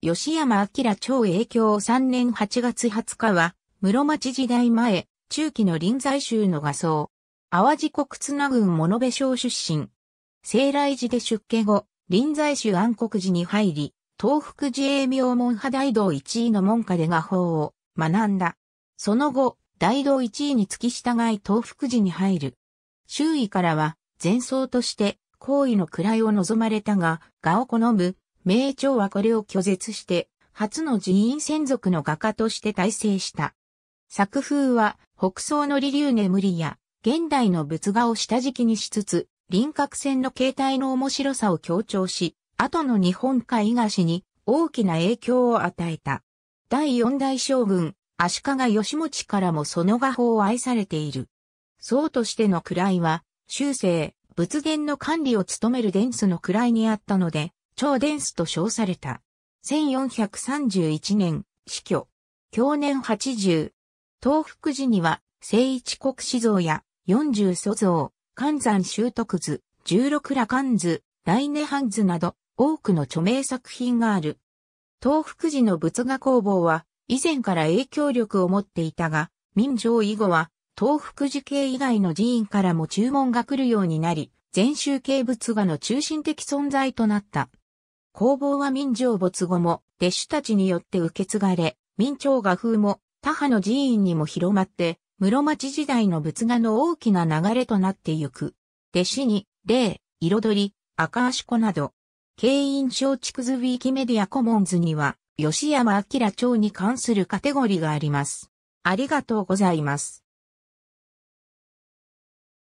吉山明超影響3年8月20日は、室町時代前、中期の臨済宗の画像。淡路国綱郡物部省出身。生来寺で出家後、臨済宗安国寺に入り、東福寺営名門派大道一位の門下で画法を学んだ。その後、大道一位に付き従い東福寺に入る。周囲からは、前奏として、行為の位を望まれたが、画を好む、明朝はこれを拒絶して、初の寺院専属の画家として大成した。作風は、北宋の理流眠りや、現代の仏画を下敷きにしつつ、輪郭線の形態の面白さを強調し、後の日本海東に大きな影響を与えた。第四代将軍、足利義持からもその画法を愛されている。僧としての位は、修正、仏殿の管理を務める伝説の位にあったので、超伝子と称された。1431年、死去。去年80。東福寺には、聖一国史像や、四十祖像、観山修徳図、十六羅漢図、大根藩図など、多くの著名作品がある。東福寺の仏画工房は、以前から影響力を持っていたが、民情以後は、東福寺系以外の寺院からも注文が来るようになり、全集系仏画の中心的存在となった。工房は民情没後も弟子たちによって受け継がれ、民朝画風も他派の寺院にも広まって、室町時代の仏画の大きな流れとなってゆく。弟子に、霊、彩り、赤足子など、慶印小築図ウィーキメディアコモンズには、吉山明町に関するカテゴリーがあります。ありがとうございます。